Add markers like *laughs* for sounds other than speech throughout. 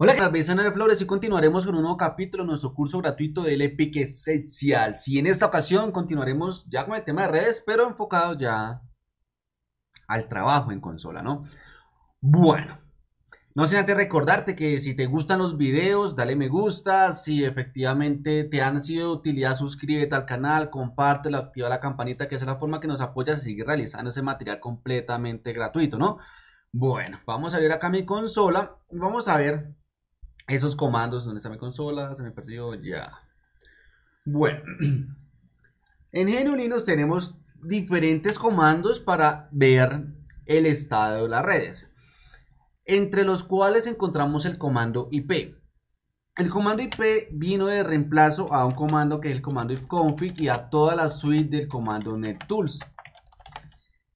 Hola, a de Flores y continuaremos con un nuevo capítulo de nuestro curso gratuito del Epic Esencial. Si en esta ocasión continuaremos ya con el tema de redes, pero enfocado ya al trabajo en consola, ¿no? Bueno, no sin antes recordarte que si te gustan los videos, dale me gusta. Si efectivamente te han sido de utilidad, suscríbete al canal, compártelo, activa la campanita, que es la forma que nos apoyas a seguir realizando ese material completamente gratuito, ¿no? Bueno, vamos a abrir acá mi consola y vamos a ver esos comandos, donde está mi consola? Se me perdió ya. Bueno, *clears throat* en GNU Linux tenemos diferentes comandos para ver el estado de las redes, entre los cuales encontramos el comando IP. El comando IP vino de reemplazo a un comando que es el comando ifconfig y a toda la suite del comando nettools.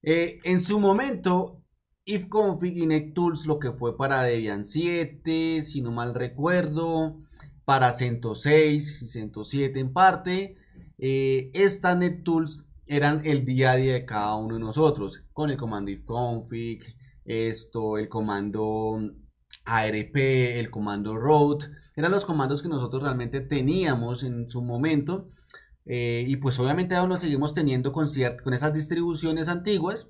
Eh, en su momento, ifconfig y net tools lo que fue para Debian 7, si no mal recuerdo, para 106 y 107 en parte. Eh, estas NetTools eran el día a día de cada uno de nosotros, con el comando ifconfig, esto, el comando ARP, el comando route, eran los comandos que nosotros realmente teníamos en su momento. Eh, y pues obviamente aún lo seguimos teniendo con, con esas distribuciones antiguas,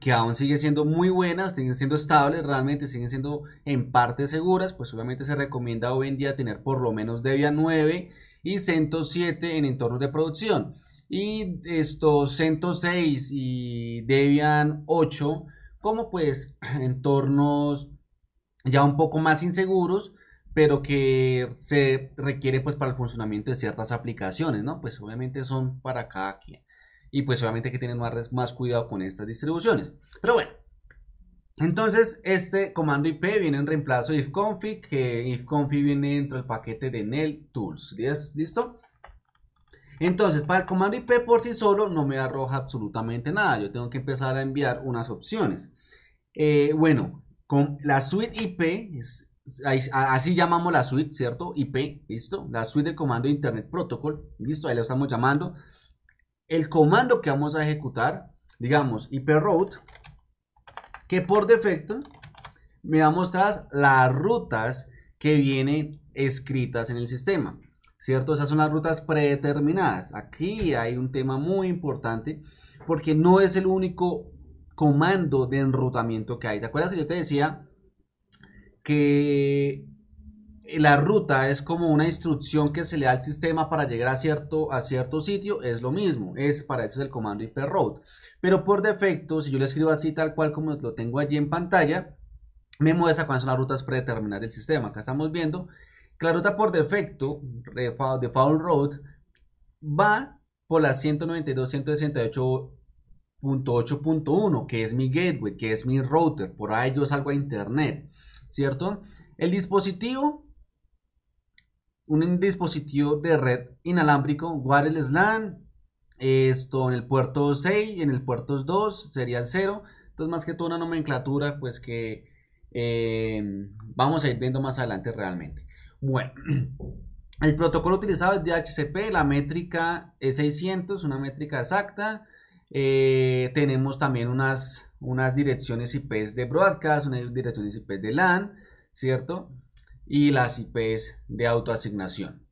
que aún sigue siendo muy buenas, siguen siendo estables, realmente siguen siendo en parte seguras, pues obviamente se recomienda hoy en día tener por lo menos Debian 9 y CentOS 7 en entornos de producción. Y estos CentOS 6 y Debian 8 como pues *clears throat* entornos ya un poco más inseguros, pero que se requiere pues para el funcionamiento de ciertas aplicaciones, ¿no? Pues obviamente son para cada quien y pues obviamente que tener más, más cuidado con estas distribuciones. Pero bueno, entonces este comando IP viene en reemplazo de ifconfig, que ifconfig viene dentro del paquete de net Tools, ¿listo? Entonces, para el comando IP por sí solo no me arroja absolutamente nada. Yo tengo que empezar a enviar unas opciones. Eh, bueno, con la suite IP, así llamamos la suite, ¿cierto? IP, ¿listo? La suite de comando Internet Protocol, ¿listo? Ahí lo estamos llamando el comando que vamos a ejecutar, digamos, route que por defecto me va a mostrar las rutas que vienen escritas en el sistema, ¿cierto? Esas son las rutas predeterminadas. Aquí hay un tema muy importante porque no es el único comando de enrutamiento que hay. ¿Te acuerdas que yo te decía que la ruta es como una instrucción que se le da al sistema para llegar a cierto, a cierto sitio, es lo mismo, es, para eso es el comando IP Pero por defecto, si yo le escribo así tal cual como lo tengo allí en pantalla, me muestra cuáles son las rutas predeterminadas del sistema. Acá estamos viendo que la ruta por defecto, default route, va por la 192.168.8.1, que es mi gateway, que es mi router, por ahí yo salgo a internet, ¿cierto? El dispositivo un dispositivo de red inalámbrico, wireless LAN, esto en el puerto 6, en el puerto 2 sería el 0. Entonces, más que toda una nomenclatura, pues que em, vamos a ir viendo más adelante realmente. Bueno, *clears throat* el protocolo utilizado es DHCP, la métrica es 600, una métrica exacta. Eh, tenemos también unas, unas direcciones IP de broadcast, unas direcciones IP de LAN, ¿cierto? y las IPs de autoasignación.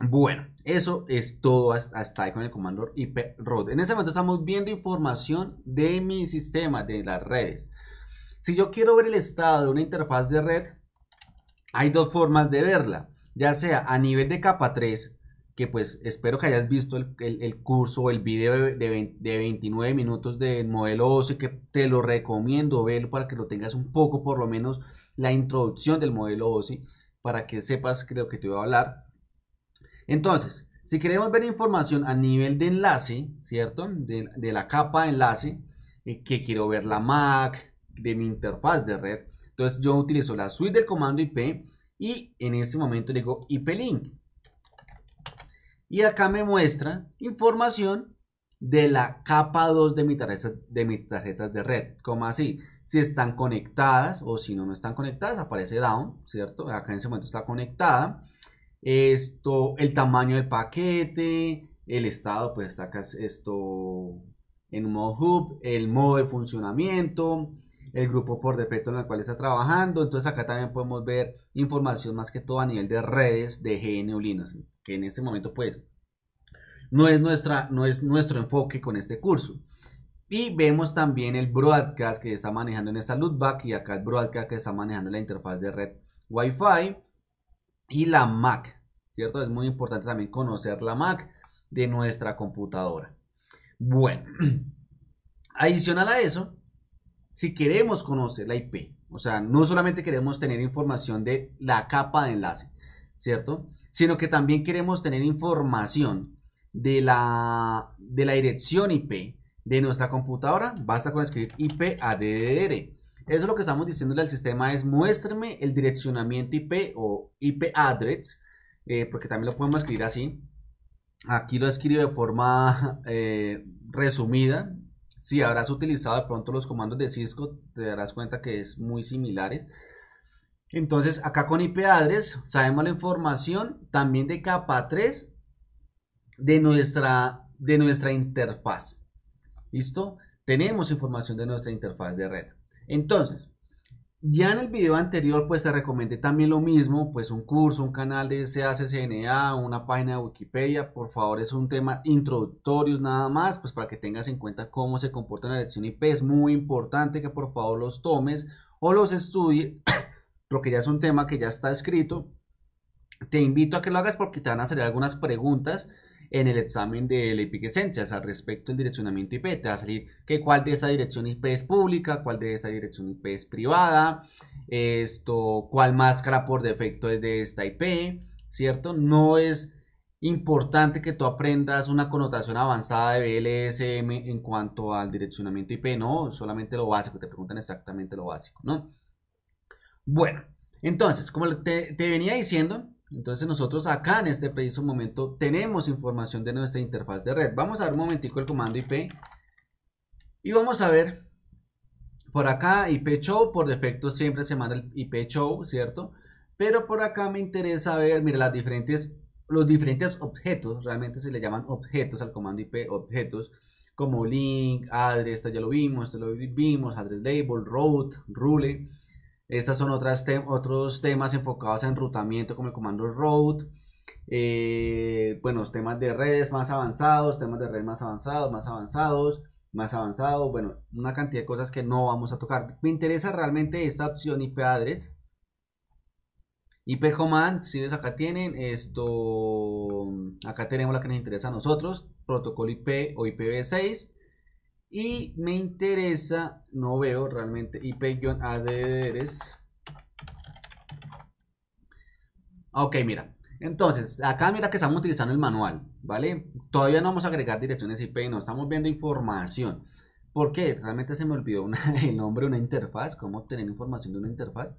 Bueno, eso es todo hasta ahí con el comando IP road. En este momento estamos viendo información de mi sistema, de las redes. Si yo quiero ver el estado de una interfaz de red, hay dos formas de verla, ya sea a nivel de capa 3, que pues espero que hayas visto el, curso o el video de, 29 minutos del modelo OSI, que te lo recomiendo ver para que lo tengas un poco por lo menos la introducción del modelo OSI para que sepas creo que te voy a hablar. Entonces, si queremos ver información a nivel de enlace, ¿cierto? De, la capa de enlace, eh, que quiero ver la MAC, de mi interfaz de red, entonces yo utilizo la suite del comando IP y en este momento le digo IP link. Y acá me muestra información de la capa 2 de, mi tarjeta, de mis tarjetas de red. Como así, si están conectadas o si no, no están conectadas, aparece down, ¿cierto? Acá en ese momento está conectada. Esto, el tamaño del paquete, el estado, pues está acá esto en modo hub, el modo de funcionamiento, el grupo por defecto en el cual está trabajando. Entonces acá también podemos ver información más que todo a nivel de redes de GNU Linux, que en ese momento pues no es, nuestra, no es nuestro enfoque con este curso. Y vemos también el broadcast que está manejando en esta loopback y acá el broadcast que está manejando la interfaz de red Wi-Fi y la MAC, ¿cierto? Es muy importante también conocer la MAC de nuestra computadora. Bueno, *clears throat* adicional a eso, si queremos conocer la IP, o sea, no solamente queremos tener información de la capa de enlace, ¿cierto? Sino que también queremos tener información de la, de la dirección IP de nuestra computadora, basta con escribir IP ADDR. Eso es lo que estamos diciéndole al sistema es muéstrame el direccionamiento IP o IP address, eh, porque también lo podemos escribir así. Aquí lo escribo de forma eh, resumida. Si habrás utilizado de pronto los comandos de Cisco, te darás cuenta que es muy similares. Entonces, acá con IP address sabemos la información también de capa 3 de nuestra, de nuestra interfaz. ¿Listo? Tenemos información de nuestra interfaz de red. Entonces, ya en el video anterior pues te recomendé también lo mismo, pues un curso, un canal de SACCNA, una página de Wikipedia, por favor es un tema introductorio, nada más, pues para que tengas en cuenta cómo se comporta una elección IP, es muy importante que por favor los tomes o los estudies, *coughs* porque ya es un tema que ya está escrito, te invito a que lo hagas porque te van a hacer algunas preguntas en el examen de EPIC Essentials al respecto del direccionamiento IP. Te va a salir que cuál de esa dirección IP es pública, cuál de esa dirección IP es privada, esto, cuál máscara por defecto es de esta IP, ¿cierto? No es importante que tú aprendas una connotación avanzada de BLSM en cuanto al direccionamiento IP, no, solamente lo básico, te preguntan exactamente lo básico, ¿no? Bueno, entonces, como te venía diciendo, entonces nosotros acá en este preciso momento tenemos información de nuestra interfaz de red. Vamos a ver un momentico el comando IP y vamos a ver por acá IP show, por defecto siempre se manda el IP show, ¿cierto? Pero por acá me interesa ver, mira, las diferentes, los diferentes objetos, realmente se le llaman objetos al comando IP, objetos, como link, address, ya lo vimos, lo vimos, address label, route, rule, estas son otras otros temas enfocados en enrutamiento como el comando road. Eh, bueno, temas de redes más avanzados, temas de redes más avanzados, más avanzados, más avanzados. Bueno, una cantidad de cosas que no vamos a tocar. Me interesa realmente esta opción IP address. IP command, si ves acá tienen esto, acá tenemos la que nos interesa a nosotros, protocolo IP o IPv6, y me interesa, no veo realmente IP-ADRs. E e ok, mira. Entonces, acá mira que estamos utilizando el manual, ¿vale? Todavía no vamos a agregar direcciones IP, no, estamos viendo información. ¿Por qué? Realmente se me olvidó *laughs* el nombre de una interfaz, cómo obtener información de una interfaz.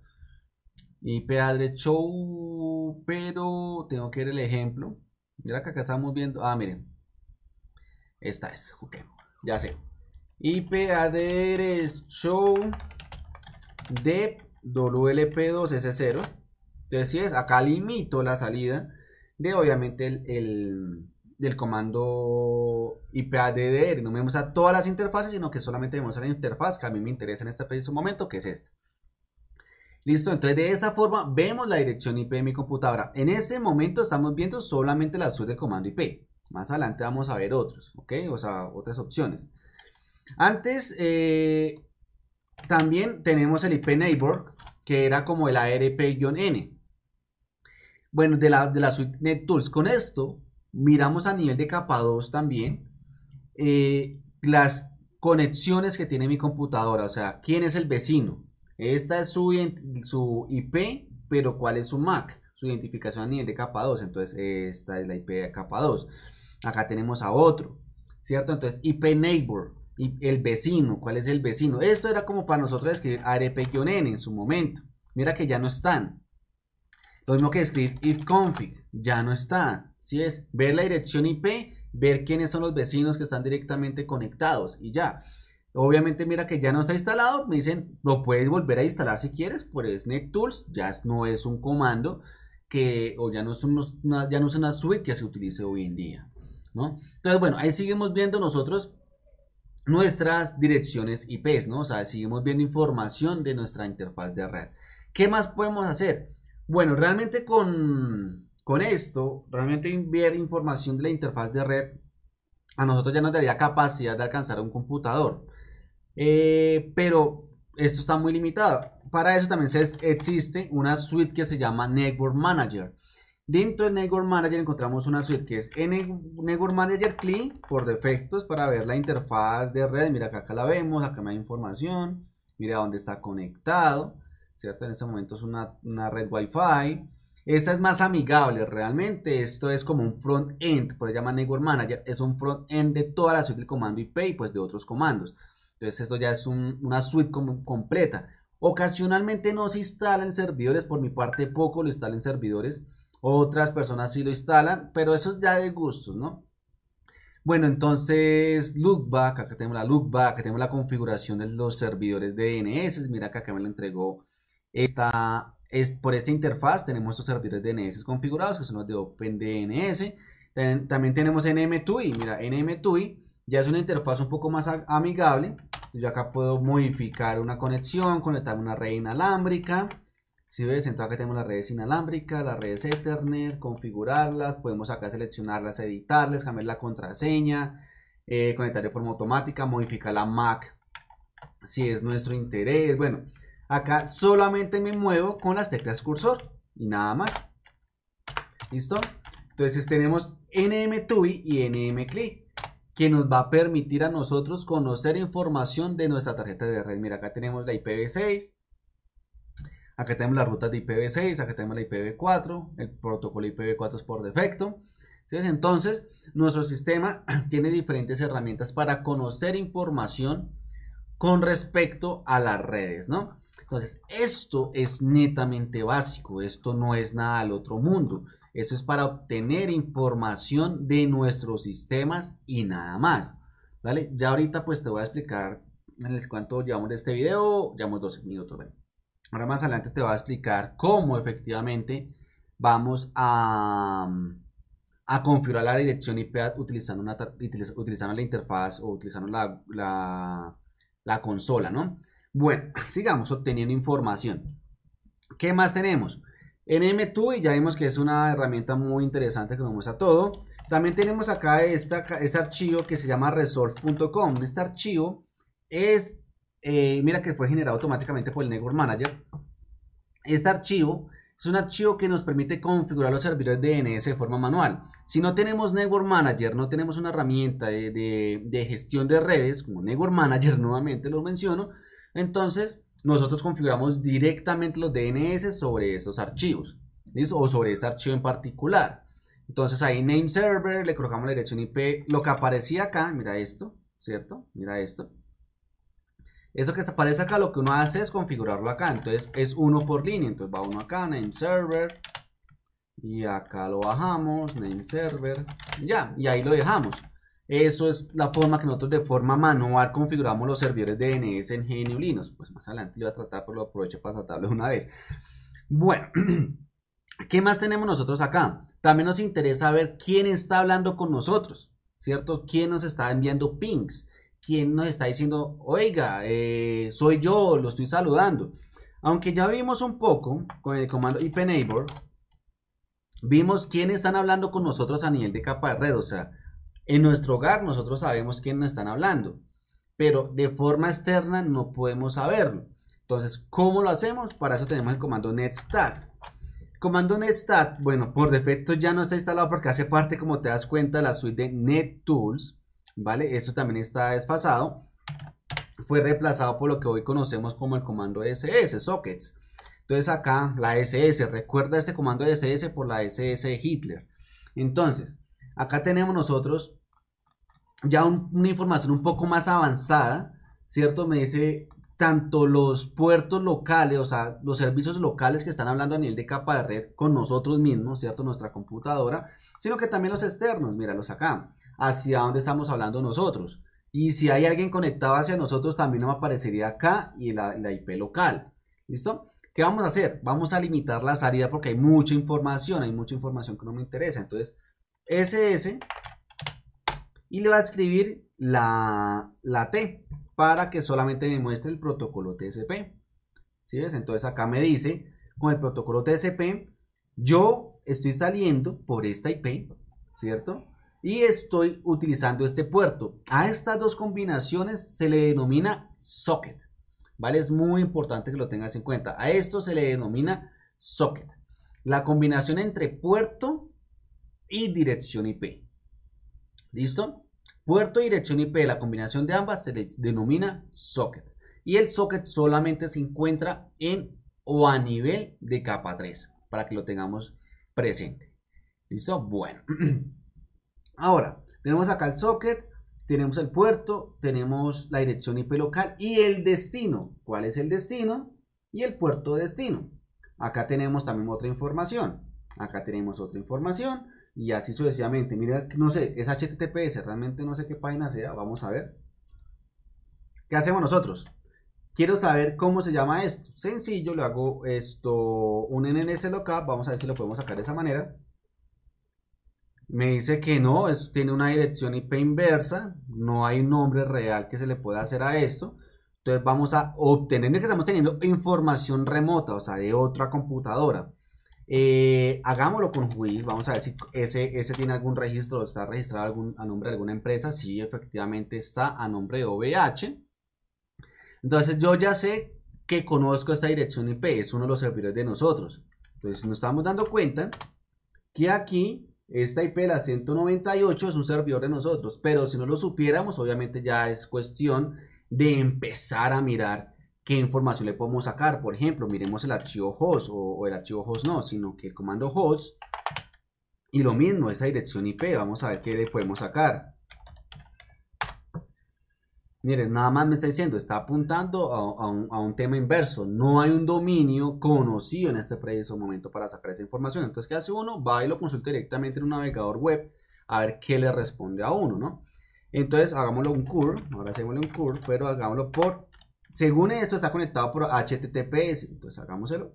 IP address show, pero tengo que ver el ejemplo. Mira que acá estamos viendo, ah, miren. Esta es, ok, ya sé ip addr show de WLP2S0. Entonces, si es, acá limito la salida de obviamente el, del comando addr No vemos a todas las interfaces, sino que solamente vemos a la interfaz que a mí me interesa en este momento, que es esta. Listo, entonces de esa forma vemos la dirección IP de mi computadora. En ese momento estamos viendo solamente la suite del comando IP. Más adelante vamos a ver otros, ¿ok? O sea, otras opciones. Antes, eh, también tenemos el IP Neighbor, que era como el ARP-N. Bueno, de la, de la suite NetTools. Con esto, miramos a nivel de capa 2 también eh, las conexiones que tiene mi computadora, o sea, quién es el vecino. Esta es su, su IP, pero cuál es su MAC, su identificación a nivel de capa 2. Entonces, esta es la IP de capa 2. Acá tenemos a otro, ¿cierto? Entonces, IP Neighbor. Y el vecino, ¿cuál es el vecino? Esto era como para nosotros escribir arp n en su momento. Mira que ya no están. Lo mismo que escribir ifconfig, ya no está. Si es ver la dirección IP, ver quiénes son los vecinos que están directamente conectados y ya. Obviamente, mira que ya no está instalado. Me dicen, lo puedes volver a instalar si quieres. net NetTools ya no es un comando que, o ya no es, una, ya no es una suite que se utilice hoy en día. ¿no? Entonces, bueno, ahí seguimos viendo nosotros nuestras direcciones IPs, ¿no? O sea, seguimos viendo información de nuestra interfaz de red. ¿Qué más podemos hacer? Bueno, realmente con, esto, realmente enviar información de la interfaz de red a nosotros ya nos daría capacidad de alcanzar un computador. Eh, pero esto está muy limitado. Para eso también existe una suite que se llama Network Manager. Dentro del Network Manager encontramos una suite que es Network Manager CLI por defecto, es para ver la interfaz de red. Mira, acá, la vemos, acá me da información, mira dónde está conectado, ¿cierto? En este momento es una, red Wi-Fi. Esta es más amigable, realmente esto es como un front-end, por eso llama Network Manager, es un front-end de toda la suite del comando IP y pues de otros comandos. Entonces esto ya es una suite completa. Ocasionalmente no se instala en servidores, por mi parte poco lo instalen servidores, otras personas sí lo instalan, pero eso es ya de gustos, ¿no? Bueno, entonces lookback, acá tenemos la lookback, acá tenemos la configuración de los servidores de DNS. Mira que acá me lo entregó esta, es, por esta interfaz tenemos estos servidores DNS configurados que son los de OpenDNS. También, también tenemos NMTUI, mira, NMTUI ya es una interfaz un poco más amigable. Yo acá puedo modificar una conexión, conectar una red inalámbrica si ves, entonces acá tenemos las redes inalámbricas, las redes Ethernet, configurarlas, podemos acá seleccionarlas, editarlas, cambiar la contraseña, eh, conectar de forma automática, modificar la Mac si es nuestro interés. Bueno, acá solamente me muevo con las teclas cursor y nada más. ¿Listo? Entonces tenemos nm y nm que nos va a permitir a nosotros conocer información de nuestra tarjeta de red. Mira, acá tenemos la IPv6, Acá tenemos las rutas de IPv6, acá tenemos la IPv4, el protocolo IPv4 es por defecto. Entonces, nuestro sistema *clears throat* tiene diferentes herramientas para conocer información con respecto a las redes, ¿no? Entonces, esto es netamente básico, esto no es nada del otro mundo. Esto es para obtener información de nuestros sistemas y nada más. ¿Vale? Ya ahorita pues te voy a explicar en el cuánto llevamos de este video, llevamos 12 minutos, Ahora más adelante te voy a explicar cómo efectivamente vamos a, a configurar la dirección IP utilizando, una, utilizando la interfaz o utilizando la, la, consola, ¿no? Bueno, *clears throat* sigamos obteniendo información. ¿Qué más tenemos? NM2 y ya vimos que es una herramienta muy interesante que vamos a todo. También tenemos acá esta, este archivo que se llama resolve.com. Este archivo es eh, mira que fue generado automáticamente por el Network Manager. Este archivo es un archivo que nos permite configurar los servidores DNS de forma manual. Si no tenemos Network Manager, no tenemos una herramienta de, gestión de redes, como Network Manager *laughs* nuevamente lo menciono, entonces nosotros configuramos directamente los DNS sobre esos archivos, o sobre este archivo en particular. Entonces ahí name server, le colocamos la dirección IP, lo que aparecía acá, mira esto, ¿cierto? Mira esto. Eso que aparece acá, lo que uno hace es configurarlo acá. Entonces es uno por línea. Entonces va uno acá, name server. Y acá lo bajamos, name server. Ya, y ahí lo dejamos. Eso es la forma que nosotros de forma manual configuramos los servidores de DNS en GNU Linux. Pues más adelante lo voy a tratar, pero lo aprovecho para tratarlo una vez. Bueno, *clears throat* ¿qué más tenemos nosotros acá? También nos interesa ver quién está hablando con nosotros, ¿cierto? ¿Quién nos está enviando pings? ¿Quién nos está diciendo, oiga, eh, soy yo, lo estoy saludando. Aunque ya vimos un poco con el comando IP Neighbor, vimos quiénes están hablando con nosotros a nivel de capa de red. O sea, en nuestro hogar nosotros sabemos quién nos están hablando, pero de forma externa no podemos saberlo. Entonces, ¿cómo lo hacemos? Para eso tenemos el comando netstat. comando netstat, bueno, por defecto ya no está instalado porque hace parte, como te das cuenta, de la suite de NetTools. ¿vale? Esto también está desfasado. Fue reemplazado por lo que hoy conocemos como el comando SS, sockets. Entonces acá la SS, recuerda este comando SS por la SS Hitler. Entonces, acá tenemos nosotros ya una información un poco más avanzada, ¿cierto? Me dice tanto los puertos locales, o sea, los servicios locales que están hablando a nivel de capa de red con nosotros mismos, ¿cierto? Nuestra computadora, sino que también los externos, míralos acá hacia donde estamos hablando nosotros. Y si hay alguien conectado hacia nosotros, también nos aparecería acá y la, IP local. ¿Listo? ¿Qué vamos a hacer? Vamos a limitar la salida porque hay mucha información, hay mucha información que no me interesa. Entonces, SS y le va a escribir la, la T para que solamente me muestre el protocolo TSP, ¿Sí ves? Entonces acá me dice, con el protocolo TSP, yo estoy saliendo por esta IP, ¿cierto? y estoy utilizando este puerto. A estas dos combinaciones se le denomina socket. ¿Vale? Es muy importante que lo tengas en cuenta. A esto se le denomina socket. La combinación entre puerto y dirección IP. ¿Listo? Puerto y dirección IP, la combinación de ambas se le denomina socket. Y el socket solamente se encuentra en o a nivel de capa 3, para que lo tengamos presente. ¿Listo? Bueno. *clears throat* Ahora, tenemos acá el socket, tenemos el puerto, tenemos la dirección IP local y el destino. ¿Cuál es el destino? Y el puerto de destino. Acá tenemos también otra información. Acá tenemos otra información y así sucesivamente. Mira, no sé, es HTTPS, realmente no sé qué página sea, vamos a ver. ¿Qué hacemos nosotros? Quiero saber cómo se llama esto. Sencillo, le hago esto, un NNS local. vamos a ver si lo podemos sacar de esa manera. Me dice que no, es, tiene una dirección IP inversa, no hay un nombre real que se le pueda hacer a esto. Entonces vamos a obtener que estamos teniendo información remota, o sea, de otra computadora. Eh, hagámoslo con juiz, vamos a ver si ese, ese tiene algún registro, está registrado algún, a nombre de alguna empresa. Sí, efectivamente está a nombre de OVH. Entonces yo ya sé que conozco esta dirección IP, es uno de los servidores de nosotros. Entonces nos estamos dando cuenta que aquí esta IP, la 198, es un servidor de nosotros, pero si no lo supiéramos, obviamente ya es cuestión de empezar a mirar qué información le podemos sacar. Por ejemplo, miremos el archivo host o, el archivo host no, sino que el comando host y lo mismo, esa dirección IP, vamos a ver qué le podemos sacar. Miren, nada más me está diciendo, está apuntando a, un, tema inverso. No hay un dominio conocido en este preciso este momento para sacar esa información. Entonces, ¿qué hace uno? Va y lo consulta directamente en un navegador web a ver qué le responde a uno, ¿no? Entonces, hagámoslo un CURL, Ahora hacemosle un CURL, pero hagámoslo por... Según esto, está conectado por HTTPS. Entonces, hagámoselo.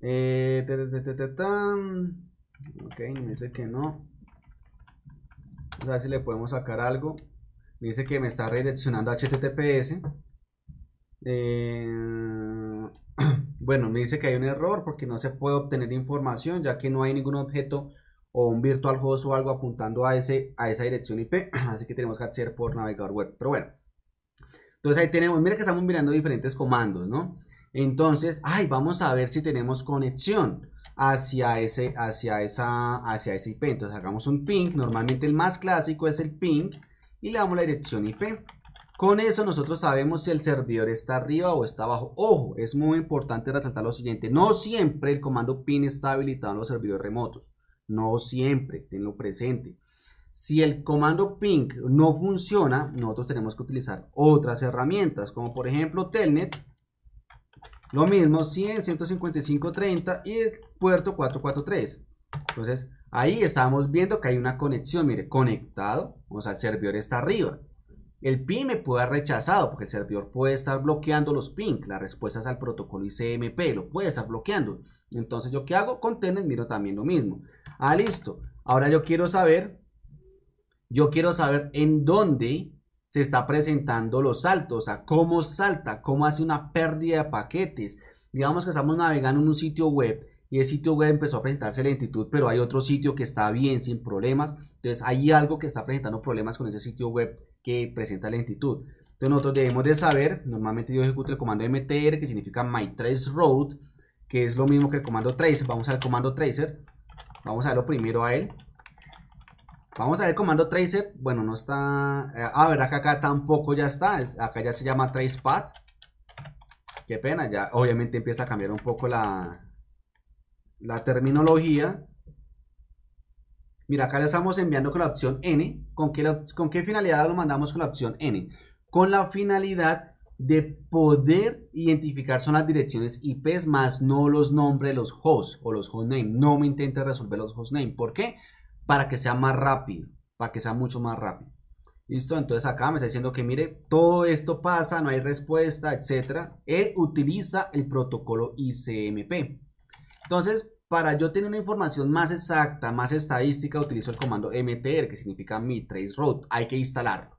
Eh, ok, me dice que no a ver si le podemos sacar algo. Me dice que me está redireccionando HTTPS. Eh, *clears throat* bueno, me dice que hay un error porque no se puede obtener información ya que no hay ningún objeto o un virtual host o algo apuntando a, ese, a esa dirección IP. *clears throat* Así que tenemos que hacer por navegador web. Pero bueno. Entonces ahí tenemos, mira que estamos mirando diferentes comandos, ¿no? Entonces, ay, vamos a ver si tenemos conexión hacia, ese, hacia, esa, ese IP. Entonces hagamos un ping. Normalmente el más clásico es el ping y le damos la dirección IP. Con eso nosotros sabemos si el servidor está arriba o está abajo. Ojo, es muy importante resaltar lo siguiente. No siempre el comando ping está habilitado en los servidores remotos. No siempre, tenlo presente. Si el comando ping no funciona, nosotros tenemos que utilizar otras herramientas, como por ejemplo Telnet, lo mismo 100, 155, 30 y el puerto 443. Entonces, ahí estamos viendo que hay una conexión. Mire, conectado. O sea, el servidor está arriba. El PIN me puede haber rechazado porque el servidor puede estar bloqueando los PIN, las respuestas al protocolo ICMP, lo puede estar bloqueando. Entonces, ¿yo qué hago? Con miro también lo mismo. Ah, listo. Ahora yo quiero saber, yo quiero saber en dónde se está presentando los saltos, o sea, cómo salta, cómo hace una pérdida de paquetes. Digamos que estamos navegando en un sitio web y el sitio web empezó a presentarse lentitud, pero hay otro sitio que está bien, sin problemas. Entonces hay algo que está presentando problemas con ese sitio web que presenta lentitud. Entonces nosotros debemos de saber, normalmente yo ejecuto el comando mtr que significa my mytraceRoad, que es lo mismo que el comando tracer. Vamos al comando tracer, vamos a verlo primero a él. Vamos a ver comando tracer. Bueno, no está. Eh, ah, verdad que acá tampoco ya está. Acá ya se llama tracepad. Qué pena, ya obviamente empieza a cambiar un poco la, la terminología. Mira, acá le estamos enviando con la opción N. ¿Con qué, ¿Con qué finalidad lo mandamos con la opción N? Con la finalidad de poder identificar son las direcciones IPs más no los nombres, los hosts o los hostname. No me intente resolver los hostname. ¿Por qué? para que sea más rápido, para que sea mucho más rápido. Listo, entonces acá me está diciendo que mire, todo esto pasa, no hay respuesta, etc. Él utiliza el protocolo ICMP. Entonces, para yo tener una información más exacta, más estadística, utilizo el comando MTR, que significa mi trace route. Hay que instalarlo.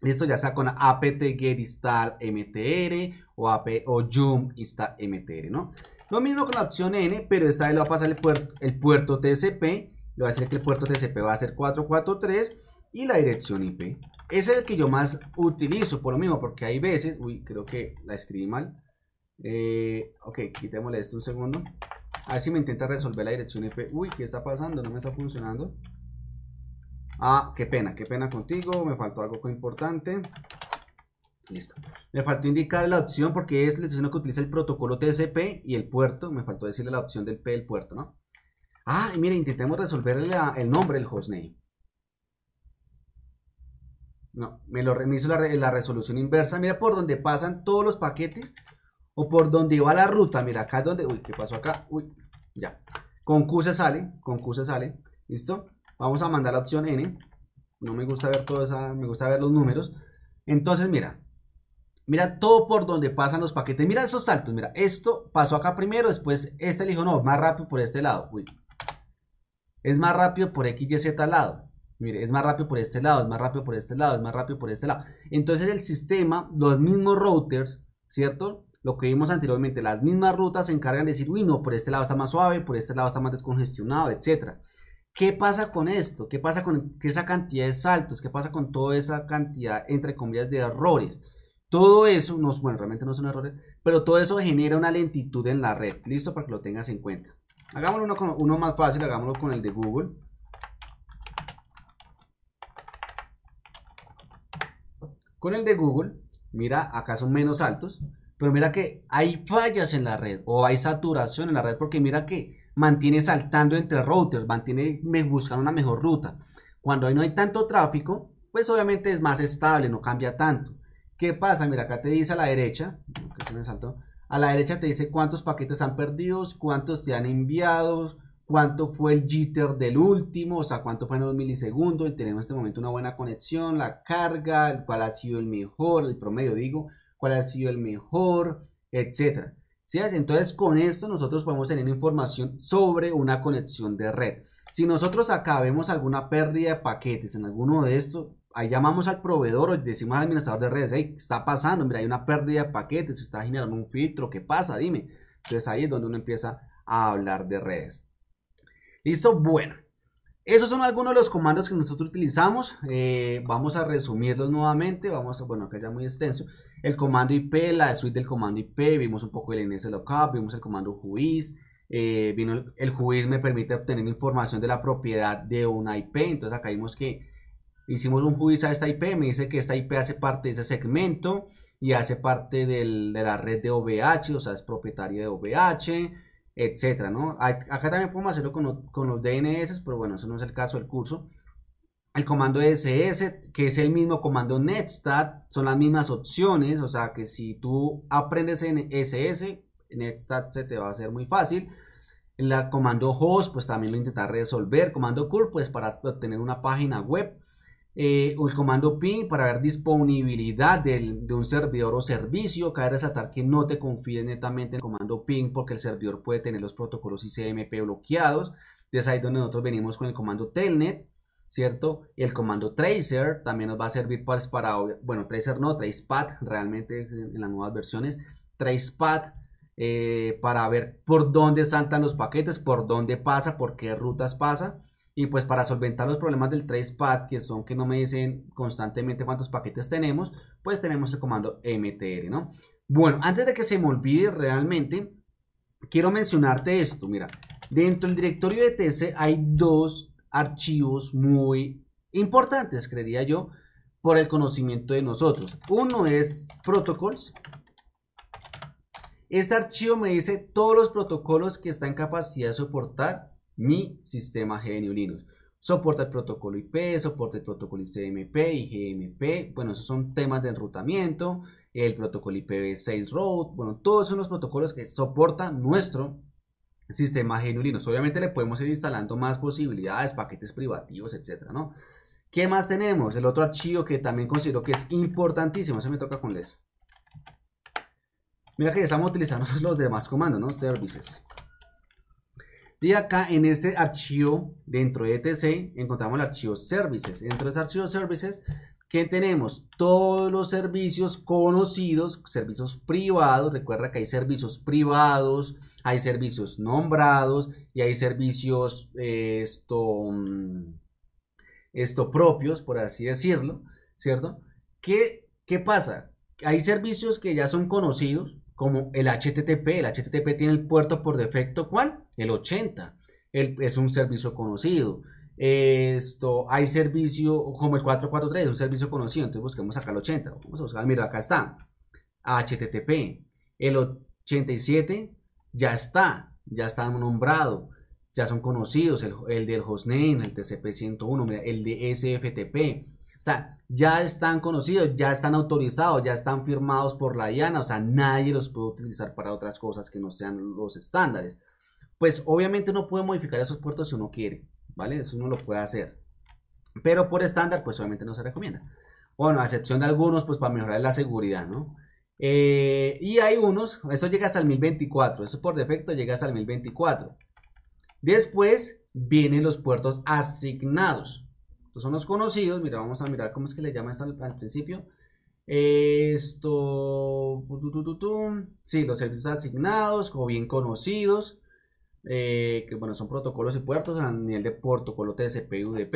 Listo, ya sea con apt get install mtr o, o zoom install mtr, ¿no? Lo mismo con la opción N, pero esta vez lo va a pasar el, el puerto TCP va a decir que el puerto TCP va a ser 443 y la dirección IP. Es el que yo más utilizo, por lo mismo, porque hay veces, uy, creo que la escribí mal. Eh, ok, quitémosle esto un segundo. A ver si me intenta resolver la dirección IP. Uy, ¿qué está pasando? No me está funcionando. Ah, qué pena, qué pena contigo. Me faltó algo importante. Listo. Me faltó indicar la opción porque es la opción que utiliza el protocolo TCP y el puerto. Me faltó decirle la opción del P del puerto, ¿no? Ah, mira, intentemos resolver el nombre, el hostname. No, me, lo, remiso hizo la, resolución inversa. Mira por donde pasan todos los paquetes o por donde iba la ruta. Mira, acá es donde... Uy, ¿qué pasó acá? Uy, ya. Con Q se sale, con Q se sale. ¿Listo? Vamos a mandar la opción N. No me gusta ver todo esa... Me gusta ver los números. Entonces, mira. Mira todo por donde pasan los paquetes. Mira esos saltos. Mira, esto pasó acá primero, después este elijo, dijo, no, más rápido por este lado. Uy, es más rápido por X y Z al lado. Mire, es más rápido por este lado, es más rápido por este lado, es más rápido por este lado. Entonces el sistema, los mismos routers, ¿cierto? Lo que vimos anteriormente, las mismas rutas se encargan de decir, uy, no, por este lado está más suave, por este lado está más descongestionado, etc. ¿Qué pasa con esto? ¿Qué pasa con esa cantidad de saltos? ¿Qué pasa con toda esa cantidad, entre comillas, de errores? Todo eso, bueno, realmente no son errores, pero todo eso genera una lentitud en la red. Listo para que lo tengas en cuenta. Hagámoslo uno, con, uno más fácil, hagámoslo con el de Google. Con el de Google, mira, acá son menos altos, pero mira que hay fallas en la red o hay saturación en la red porque mira que mantiene saltando entre routers, mantiene buscando una mejor ruta. Cuando ahí no hay tanto tráfico, pues obviamente es más estable, no cambia tanto. ¿Qué pasa? Mira, acá te dice a la derecha, que se me saltó, a la derecha te dice cuántos paquetes han perdido, cuántos te han enviado, cuánto fue el jitter del último, o sea, cuánto fue en los milisegundos, y tenemos en este momento una buena conexión, la carga, cuál ha sido el mejor, el promedio digo, cuál ha sido el mejor, etc. Entonces con esto nosotros podemos tener información sobre una conexión de red. Si nosotros acá vemos alguna pérdida de paquetes en alguno de estos, ahí llamamos al proveedor o decimos al administrador de redes, hey, está pasando, mira, hay una pérdida de paquetes, se está generando un filtro, ¿qué pasa? Dime. Entonces ahí es donde uno empieza a hablar de redes. Listo, bueno. Esos son algunos de los comandos que nosotros utilizamos. Eh, vamos a resumirlos nuevamente. Vamos a, bueno, acá ya muy extenso. El comando IP, la suite del comando IP, vimos un poco el NS vimos el comando juiz, eh, vino el, el me permite obtener información de la propiedad de una IP. Entonces acá vimos que hicimos un juicio a esta IP, me dice que esta IP hace parte de ese segmento y hace parte de la red de OVH, o sea, es propietaria de OVH, etcétera, ¿no? Acá también podemos hacerlo con, los DNS, pero bueno, eso no es el caso del curso. El comando SS, que es el mismo comando netstat, son las mismas opciones, o sea, que si tú aprendes en SS, netstat se te va a hacer muy fácil. El comando host, pues también lo intentar resolver. Comando CURL, pues para obtener una página web eh, el comando ping para ver disponibilidad de un servidor o servicio. Cabe resaltar que no te confíes netamente en el comando ping porque el servidor puede tener los protocolos ICMP bloqueados. Es ahí donde nosotros venimos con el comando telnet, ¿cierto? El comando tracer también nos va a servir para, bueno, tracer no, tracepad realmente en las nuevas versiones, Tracepad eh, para ver por dónde saltan los paquetes, por dónde pasa, por qué rutas pasa y pues para solventar los problemas del tracepad, que son que no me dicen constantemente cuántos paquetes tenemos, pues tenemos el comando mtr, ¿no? Bueno, antes de que se me olvide realmente, quiero mencionarte esto, mira. Dentro del directorio de TC hay dos archivos muy importantes, creería yo, por el conocimiento de nosotros. Uno es protocols. Este archivo me dice todos los protocolos que están en capacidad de soportar mi sistema GNU Linux. Soporta el protocolo IP, soporta el protocolo ICMP, y GMP, bueno, esos son temas de enrutamiento, el protocolo IPv6 road. bueno, todos son los protocolos que soporta nuestro sistema GNU Linux. Obviamente le podemos ir instalando más posibilidades, paquetes privativos, etcétera, ¿no? ¿Qué más tenemos? El otro archivo que también considero que es importantísimo, se me toca con les. Mira que ya estamos utilizando *laughs* los demás comandos, ¿no? Services. Y acá en este archivo dentro de ETC encontramos el archivo services. Dentro de ese archivo services que tenemos todos los servicios conocidos, servicios privados. Recuerda que hay servicios privados, hay servicios nombrados y hay servicios esto, mm, esto propios, por así decirlo, ¿cierto? ¿Qué, ¿Qué pasa? Hay servicios que ya son conocidos, como el HTTP. El HTTP tiene el puerto por defecto, ¿cuál? el 80. es un servicio conocido. Esto, hay servicio como el 443, un servicio conocido. Entonces busquemos acá el 80. Vamos a buscar, mira, acá está. HTTP. El 87 ya está, ya están nombrado. Ya son conocidos, el, del hostname, el TCP101, el de SFTP. O sea, ya están conocidos, ya están autorizados, ya están firmados por la IANA. O sea, nadie los puede utilizar para otras cosas que no sean los estándares pues obviamente uno puede modificar esos puertos si uno quiere, ¿vale? Eso uno lo puede hacer. Pero por estándar, pues obviamente no se recomienda. Bueno, a excepción de algunos, pues para mejorar la seguridad, ¿no? Eh, y hay unos, esto llega hasta el 1024, eso por defecto llega hasta el 1024. Después vienen los puertos asignados. Estos son los conocidos, mira, vamos a mirar cómo es que le llaman al principio. Esto, sí, los servicios asignados o bien conocidos. Eh, que bueno, son protocolos y puertos a nivel de protocolo TCP y UDP.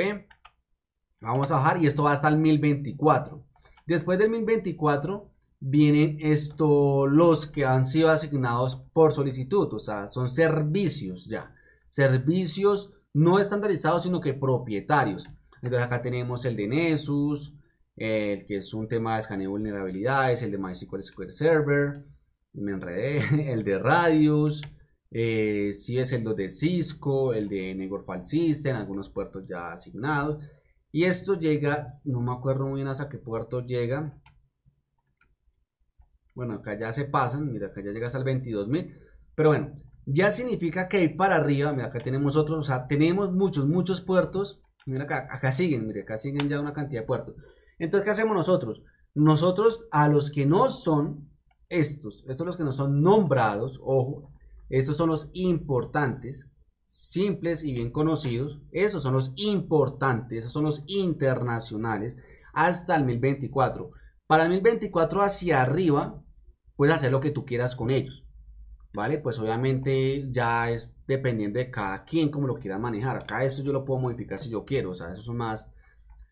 Vamos a bajar y esto va hasta el 1024. Después del 1024 vienen esto, los que han sido asignados por solicitud, o sea, son servicios ya, servicios no estandarizados, sino que propietarios. Entonces acá tenemos el de Nessus, el que es un tema de escaneo de vulnerabilidades, el de MySQL SQL Server, me enredé, *laughs* el de Radius, si es el de Cisco, el de Negor System, algunos puertos ya asignados. Y esto llega, no me acuerdo muy bien hasta qué puerto llega. Bueno, acá ya se pasan, mira, acá ya llegas al 22.000. Pero bueno, ya significa que hay para arriba, mira, acá tenemos otros, o sea, tenemos muchos, muchos puertos. Mira acá, acá siguen, mira, acá siguen ya una cantidad de puertos. Entonces, ¿qué hacemos nosotros? Nosotros a los que no son estos, estos los que no son nombrados, ojo, esos son los importantes, simples y bien conocidos. Esos son los importantes, esos son los internacionales hasta el 1024. Para el 1024 hacia arriba, puedes hacer lo que tú quieras con ellos. ¿Vale? Pues obviamente ya es dependiendo de cada quien como lo quiera manejar. Acá eso yo lo puedo modificar si yo quiero. O sea, esos son más...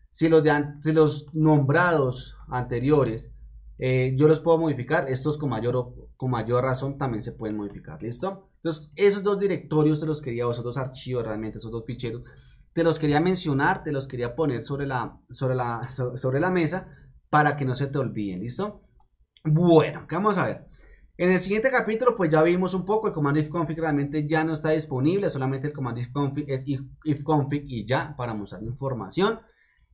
Si los, de, si los nombrados anteriores eh, yo los puedo modificar, estos con mayor, con mayor razón también se pueden modificar, ¿listo? Entonces, esos dos directorios te los quería, o esos dos archivos realmente, esos dos ficheros, te los quería mencionar, te los quería poner sobre la, sobre la, sobre la mesa para que no se te olviden, ¿listo? Bueno, ¿qué vamos a ver? En el siguiente capítulo, pues ya vimos un poco, el comando ifconfig realmente ya no está disponible, solamente el comando ifconfig es ifconfig y ya para mostrar información.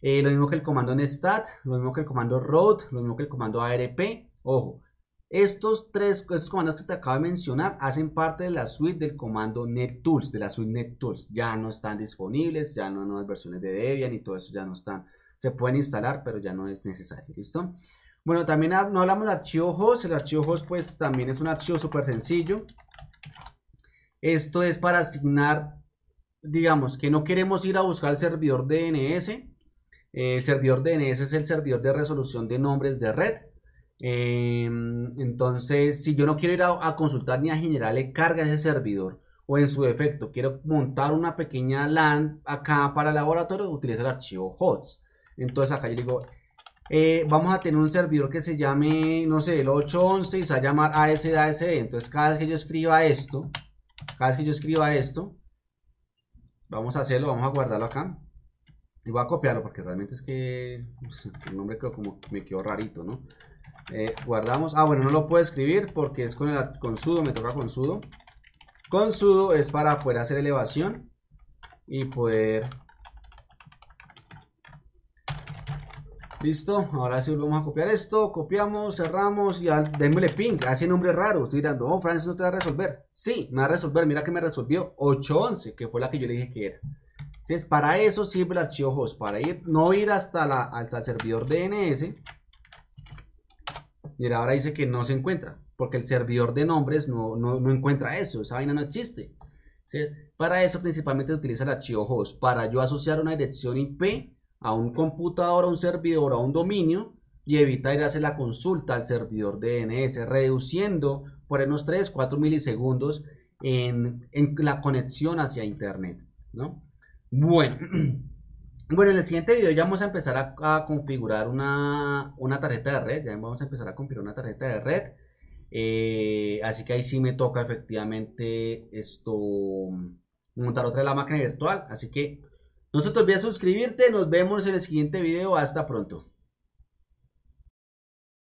Eh, lo mismo que el comando netstat, lo mismo que el comando ROAD, lo mismo que el comando ARP. Ojo, estos tres estos comandos que te acabo de mencionar hacen parte de la suite del comando NetTools, de la suite NetTools. Ya no están disponibles, ya no hay nuevas versiones de Debian y todo eso ya no están. Se pueden instalar, pero ya no es necesario. ¿Listo? Bueno, también no hablamos del archivo host. El archivo host, pues también es un archivo súper sencillo. Esto es para asignar, digamos, que no queremos ir a buscar el servidor DNS eh, el servidor DNS es el servidor de resolución de nombres de red. Em, entonces, si yo no quiero ir a, consultar ni a generarle carga a ese servidor, o en su defecto, quiero montar una pequeña LAN acá para el laboratorio, utilizar el archivo HOTS. Entonces, acá yo digo, eh, vamos a tener un servidor que se llame, no sé, el 811 y se va a llamar ASD, ASD. Entonces, cada vez que yo escriba esto, cada vez que yo escriba esto, vamos a hacerlo, vamos a guardarlo acá. Y voy a copiarlo porque realmente es que pues, el nombre quedó como me quedó rarito, ¿no? Eh, guardamos. Ah, bueno, no lo puedo escribir porque es con, el, con sudo, me toca con sudo. Con sudo es para poder hacer elevación y poder... Listo, ahora sí vamos a copiar esto, copiamos, cerramos y al, démosle ping así nombre raro. Estoy mirando, oh, Francis no te va a resolver. Sí, me va a resolver, mira que me resolvió 811, que fue la que yo le dije que era. Entonces, para eso sirve el archivo host, para no ir hasta, el servidor DNS. Mira, ahora dice que no se encuentra, porque el servidor de nombres no, encuentra eso, esa vaina no existe. Entonces, para eso principalmente utiliza el archivo host, para yo asociar una dirección IP a un computador, a un servidor, a un dominio y evitar ir a hacer la consulta al servidor DNS, reduciendo por unos 3, 4 milisegundos en, en la conexión hacia Internet, ¿no? Bueno. *clears throat* Bueno, en el siguiente video ya vamos a empezar a, configurar una, tarjeta de red. Ya vamos a empezar a configurar una tarjeta de red. Eh, así que ahí sí me toca efectivamente esto montar otra de la máquina virtual. Así que no se te olvide suscribirte. Nos vemos en el siguiente video. Hasta pronto.